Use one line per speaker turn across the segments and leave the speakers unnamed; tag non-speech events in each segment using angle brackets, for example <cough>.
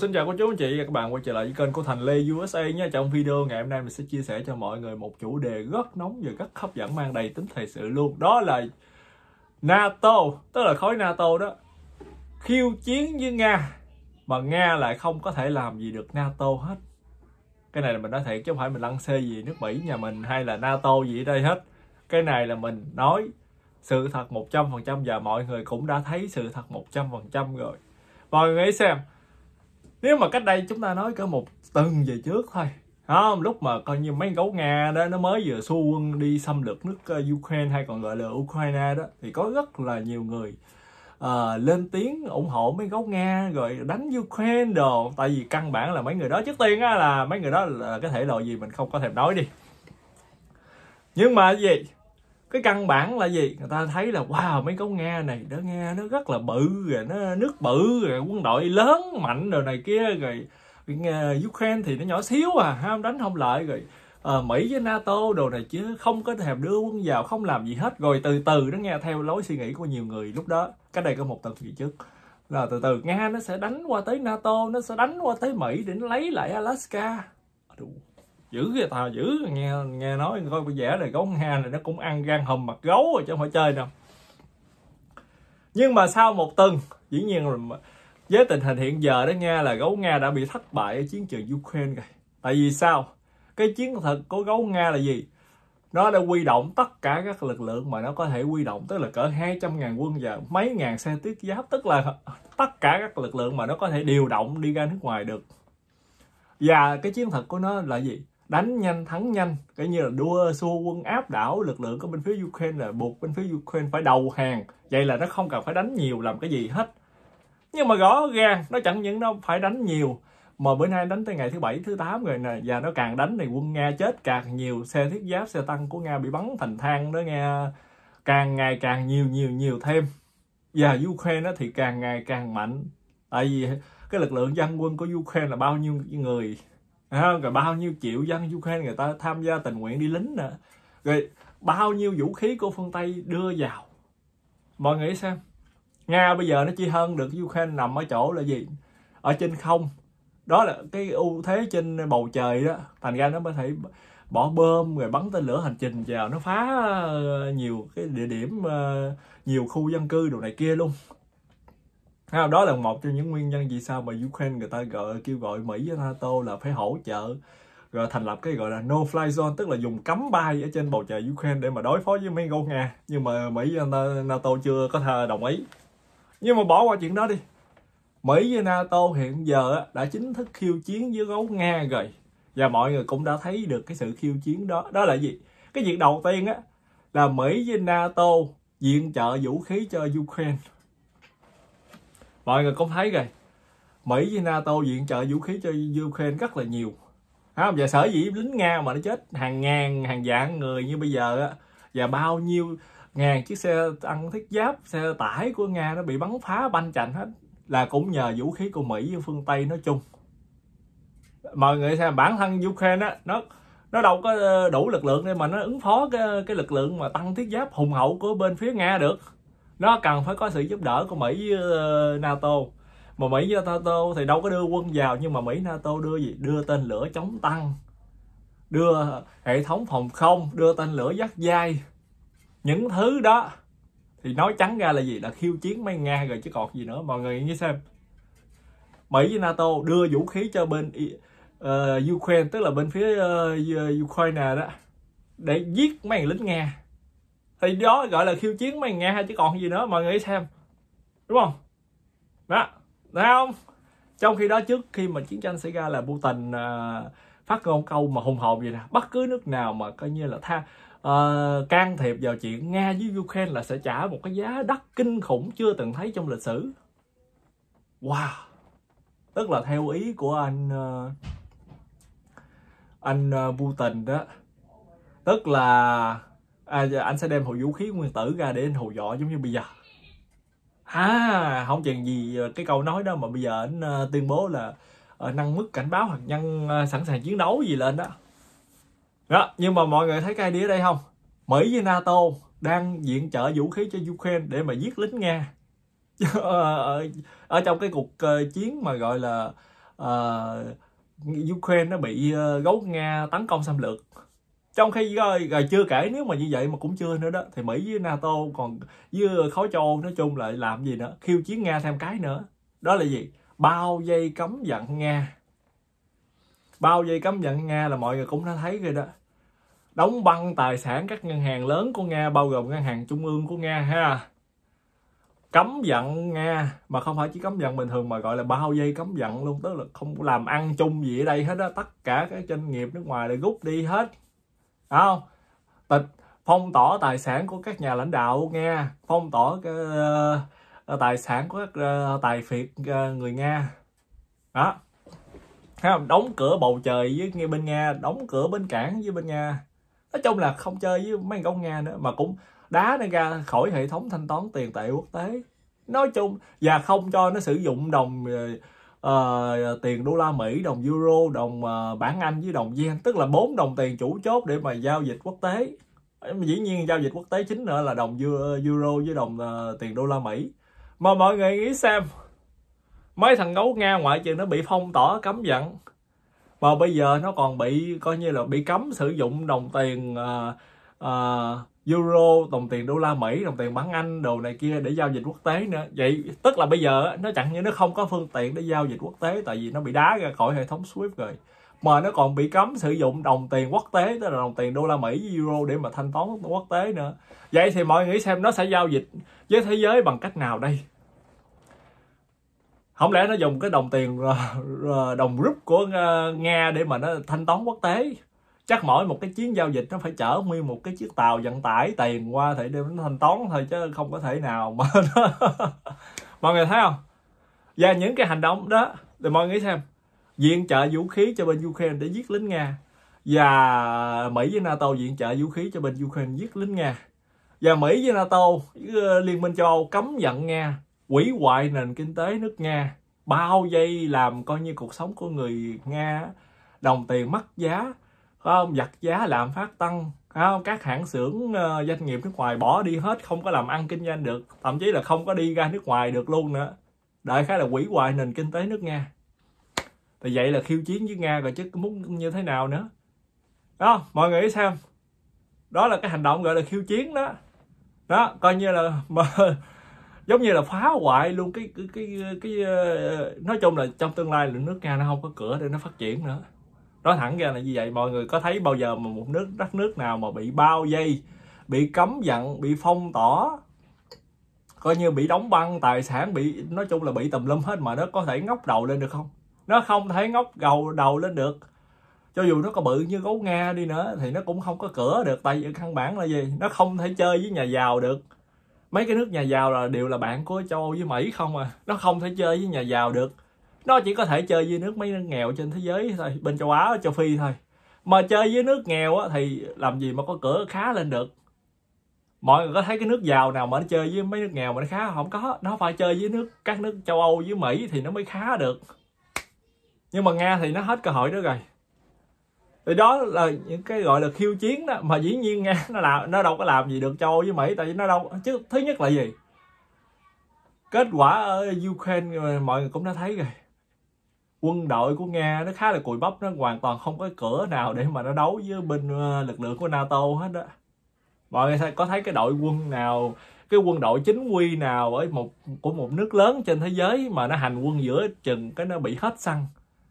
Xin chào cô chú anh chị và các bạn quay trở lại với kênh của Thành Lê USA nha. Trong video ngày hôm nay mình sẽ chia sẻ cho mọi người một chủ đề rất nóng và rất hấp dẫn mang đầy tính thời sự luôn. Đó là NATO, tức là khối NATO đó. Khiêu chiến với Nga mà Nga lại không có thể làm gì được NATO hết. Cái này là mình nói thiệt chứ không phải mình lăng xê gì nước Mỹ nhà mình hay là NATO gì ở đây hết. Cái này là mình nói sự thật 100% và mọi người cũng đã thấy sự thật 100% rồi. Mọi người nghĩ xem, nếu mà cách đây chúng ta nói cỡ một tuần về trước thôi không lúc mà coi như mấy gấu nga đó nó mới vừa xu quân đi xâm lược nước ờ, ukraine hay còn gọi là ukraine đó thì có rất là nhiều người uh, lên tiếng ủng hộ mấy gấu nga rồi đánh ukraine đồ tại vì căn bản là mấy người đó trước tiên á là mấy người đó là cái thể loại gì mình không có thèm nói đi nhưng mà gì cái căn bản là gì người ta thấy là wow mấy con nga này đó nghe nó rất là bự rồi nó nước bự rồi quân đội lớn mạnh rồi này kia rồi ukraine thì nó nhỏ xíu à ham đánh không lại rồi à, mỹ với nato đồ này chứ không có thèm đưa quân vào không làm gì hết rồi từ từ nó nghe theo lối suy nghĩ của nhiều người lúc đó cái đây có một tuần gì trước là từ từ nga nó sẽ đánh qua tới nato nó sẽ đánh qua tới mỹ để nó lấy lại alaska đúng giữ cái thà giữ nghe nghe nói coi vẻ vẽ này gấu ha này nó cũng ăn gan hùm mặt gấu rồi chứ không phải chơi đâu nhưng mà sau một tuần dĩ nhiên rồi với tình hình hiện giờ đó nghe là gấu nga đã bị thất bại ở chiến trường ukraine rồi tại vì sao cái chiến thuật của gấu nga là gì nó đã quy động tất cả các lực lượng mà nó có thể quy động tức là cỡ 200.000 quân và mấy ngàn xe tiếp giáp tức là tất cả các lực lượng mà nó có thể điều động đi ra nước ngoài được và cái chiến thuật của nó là gì đánh nhanh thắng nhanh kể như là đua xua quân áp đảo lực lượng của bên phía Ukraine là buộc bên phía Ukraine phải đầu hàng vậy là nó không cần phải đánh nhiều làm cái gì hết nhưng mà rõ ràng nó chẳng những nó phải đánh nhiều mà bữa nay đánh tới ngày thứ bảy thứ tám rồi nè và nó càng đánh thì quân Nga chết càng nhiều xe thiết giáp xe tăng của Nga bị bắn thành thang đó Nga càng ngày càng nhiều nhiều nhiều thêm và Ukraine nó thì càng ngày càng mạnh tại vì cái lực lượng dân quân của Ukraine là bao nhiêu người ha, rồi bao nhiêu triệu dân Ukraine người ta tham gia tình nguyện đi lính nè rồi bao nhiêu vũ khí của phương Tây đưa vào mọi người nghĩ xem Nga bây giờ nó chỉ hơn được Ukraine nằm ở chỗ là gì ở trên không đó là cái ưu thế trên bầu trời đó thành ra nó mới thể bỏ bơm rồi bắn tên lửa hành trình vào nó phá ờ, nhiều cái địa điểm ờ, nhiều khu dân cư đồ này kia luôn ha, đó là một trong những nguyên nhân vì sao mà Ukraine người ta gọi kêu gọi Mỹ với NATO là phải hỗ trợ rồi thành lập cái gọi là no fly zone tức là dùng cấm bay ở trên bầu trời Ukraine để mà đối phó với mấy ngô Nga nhưng mà Mỹ với NATO chưa có thể đồng ý nhưng mà bỏ qua chuyện đó đi Mỹ với NATO hiện giờ đã chính thức khiêu chiến với gấu Nga rồi và mọi người cũng đã thấy được cái sự khiêu chiến đó đó là gì cái việc đầu tiên á là Mỹ với NATO viện trợ vũ khí cho Ukraine mọi người cũng thấy rồi Mỹ với NATO viện trợ vũ khí cho Ukraine rất là nhiều không? và sở dĩ lính Nga mà nó chết hàng ngàn hàng vạn người như bây giờ á và bao nhiêu ngàn chiếc xe ăn thiết giáp xe tải của Nga nó bị bắn phá banh chành hết là cũng nhờ vũ khí của Mỹ với phương Tây nói chung mọi người xem bản thân Ukraine á nó nó đâu có ờ, đủ lực lượng để mà nó ứng phó cái, cái lực lượng mà tăng thiết giáp hùng hậu của bên phía Nga được nó cần phải có sự giúp đỡ của mỹ với ờ, nato mà mỹ với nato thì đâu có đưa quân vào nhưng mà mỹ nato đưa gì đưa tên lửa chống tăng đưa hệ thống phòng không đưa tên lửa dắt dai những thứ đó thì nói trắng ra là gì là khiêu chiến mấy nga rồi chứ còn gì nữa mọi người nghĩ xem mỹ với nato đưa vũ khí cho bên uh, ukraine tức là bên phía uh, ukraine đó để giết mấy lính nga thì đó gọi là khiêu chiến mày nghe hay chứ còn gì nữa mọi người xem đúng không đó thấy không trong khi đó trước khi mà chiến tranh xảy ra là Putin à, phát ngôn câu mà hùng hồn vậy nè bất cứ nước nào mà coi như là tha uh, can thiệp vào chuyện nga với ukraine là sẽ trả một cái giá đắt kinh khủng chưa từng thấy trong lịch sử wow tức là theo ý của anh uh, anh uh, putin đó tức là à, giờ anh sẽ đem hồi vũ khí nguyên tử ra để anh hù dọ giống như bây giờ à không chừng gì ờ, cái câu nói đó mà bây giờ anh uh, tuyên bố là uh, năng mức cảnh báo hạt nhân uh, sẵn sàng chiến đấu gì lên đó đó nhưng mà mọi người thấy cái idea đây không mỹ với nato đang viện trợ vũ khí cho ukraine để mà giết lính nga ở, <laughs> ở trong cái cuộc uh, chiến mà gọi là uh, ukraine nó bị uh, gấu nga tấn công xâm lược trong khi rồi, ờ, rồi ờ, chưa kể nếu mà như vậy mà cũng chưa nữa đó thì mỹ với nato còn với ờ, khối châu nói chung lại làm gì nữa khiêu chiến nga thêm cái nữa đó là gì bao dây cấm vận nga bao dây cấm vận nga là mọi người cũng đã thấy rồi đó đóng băng tài sản các ngân hàng lớn của nga bao gồm ngân hàng trung ương của nga ha cấm vận nga mà không phải chỉ cấm vận bình thường mà gọi là bao dây cấm vận luôn tức là không làm ăn chung gì ở đây hết á tất cả các doanh nghiệp nước ngoài đều rút đi hết Đấy không tịch phong tỏ tài sản của các nhà lãnh đạo Nga phong tỏ uh, tài sản của các uh, tài phiệt uh, người Nga đó Thấy không? đóng cửa bầu trời với ngay bên Nga đóng cửa bên cảng với bên Nga nói chung là không chơi với mấy con Nga nữa mà cũng đá nó ra khỏi hệ thống thanh toán tiền tệ quốc tế nói chung và không cho nó sử dụng đồng uh, tiền đô la Mỹ, đồng euro, đồng uh, bảng Anh với đồng yen, tức là bốn đồng tiền chủ chốt để mà giao dịch quốc tế. Ờ, dĩ nhiên giao dịch quốc tế chính nữa là đồng euro với đồng uh, tiền đô la Mỹ. Mà mọi người nghĩ xem mấy thằng gấu Nga ngoại trừ nó bị phong tỏa cấm vận mà bây giờ nó còn bị coi như là bị cấm sử dụng đồng tiền uh, uh, euro đồng tiền đô la mỹ đồng tiền bảng anh đồ này kia để giao dịch quốc tế nữa vậy tức là bây giờ nó chẳng như nó không có phương tiện để giao dịch quốc tế tại vì nó bị đá ra khỏi hệ thống swift rồi mà nó còn bị cấm sử dụng đồng tiền quốc tế tức là đồng tiền đô la mỹ với euro để mà thanh toán quốc tế nữa vậy thì mọi người nghĩ xem nó sẽ giao dịch với thế giới bằng cách nào đây không lẽ nó dùng cái đồng tiền <laughs> đồng rút của ờ, nga để mà nó thanh toán quốc tế chắc mỗi một cái chuyến giao dịch nó phải chở nguyên một cái chiếc tàu vận tải tiền qua thì đem nó thanh toán thôi chứ không có thể nào mà <laughs> nó mọi người thấy không và những cái hành động đó thì mọi người nghĩ xem viện trợ vũ khí cho bên Ukraine để giết lính Nga và Mỹ với NATO viện trợ vũ khí cho bên Ukraine giết lính Nga và Mỹ với NATO ờ, Liên minh châu Âu cấm vận Nga quỷ hoại nền kinh tế nước Nga bao dây làm coi như cuộc sống của người Nga đồng tiền mất giá không giặt giá làm phát tăng không các hãng xưởng ờ, doanh nghiệp nước ngoài bỏ đi hết không có làm ăn kinh doanh được thậm chí là không có đi ra nước ngoài được luôn nữa đại khái là quỷ hoại nền kinh tế nước nga thì vậy là khiêu chiến với nga rồi chứ muốn như thế nào nữa đó mọi người xem đó là cái hành động gọi là khiêu chiến đó đó coi như là <laughs> mà, giống như là phá hoại luôn cái cái cái, cái ờ, nói chung là trong tương lai là nước nga nó không có cửa để nó phát triển nữa nói thẳng ra là như vậy mọi người có thấy bao giờ mà một nước đất nước nào mà bị bao dây bị cấm vận bị phong tỏa coi như bị đóng băng tài sản bị nói chung là bị tùm lum hết mà nó có thể ngóc đầu lên được không nó không thể ngóc đầu đầu lên được cho dù nó có bự như gấu nga đi nữa thì nó cũng không có cửa được tại vì căn bản là gì nó không thể chơi với nhà giàu được mấy cái nước nhà giàu là đều là bạn của châu với mỹ không à nó không thể chơi với nhà giàu được nó chỉ có thể chơi với nước mấy nước nghèo trên thế giới thôi bên châu á châu phi thôi mà chơi với nước nghèo á, thì làm gì mà có cửa khá lên được mọi người có thấy cái nước giàu nào mà nó chơi với mấy nước nghèo mà nó khá không có nó phải chơi với nước các nước châu âu với mỹ thì nó mới khá được nhưng mà nga thì nó hết cơ hội đó rồi thì đó là những cái gọi là khiêu chiến đó mà dĩ nhiên nga nó làm nó đâu có làm gì được châu âu với mỹ tại vì nó đâu chứ thứ nhất là gì kết quả ở ukraine mọi người cũng đã thấy rồi quân đội của Nga nó khá là cùi bắp nó hoàn toàn không có cửa nào để mà nó đấu với bên ờ, lực lượng của NATO hết đó mọi người có thấy cái đội quân nào cái quân đội chính quy nào ở một của một nước lớn trên thế giới mà nó hành quân giữa chừng cái nó bị hết xăng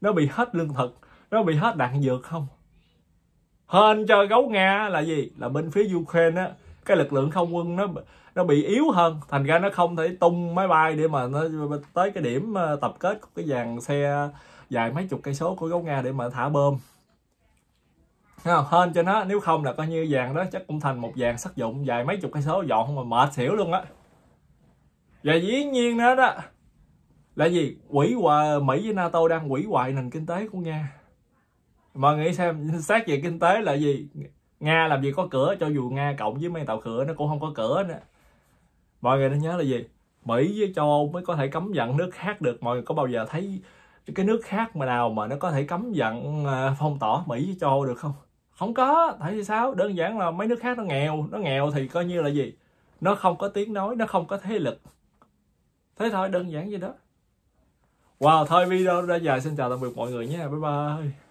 nó bị hết lương thực nó bị hết đạn dược không hên cho gấu nga là gì là bên phía ukraine á cái lực lượng không quân nó nó bị yếu hơn thành ra nó không thể tung máy bay để mà nó tới cái điểm ờ, tập kết của cái dàn xe dài mấy chục cây số của gấu nga để mà thả bơm hơn cho nó nếu không là coi như dàn đó chắc cũng thành một dàn sắc dụng dài mấy chục cây số dọn mà mệt xỉu luôn á và dĩ nhiên nữa đó là gì quỷ hoài mỹ với nato đang quỷ hoài nền kinh tế của nga mà nghĩ xem <laughs> xét về kinh tế là gì nga làm gì có cửa cho dù nga cộng với mấy tàu cửa nó cũng không có cửa nữa mọi người nên nhớ là gì mỹ với châu âu mới có thể cấm vận nước khác được mọi người có bao giờ thấy cái nước khác mà nào mà nó có thể cấm vận à, phong tỏa mỹ với châu âu được không không có tại vì sao đơn giản là mấy nước khác nó nghèo nó nghèo thì coi như là gì nó không có tiếng nói nó không có thế lực thế thôi đơn giản vậy đó wow thôi video ra dài xin chào tạm biệt mọi người nha bye bye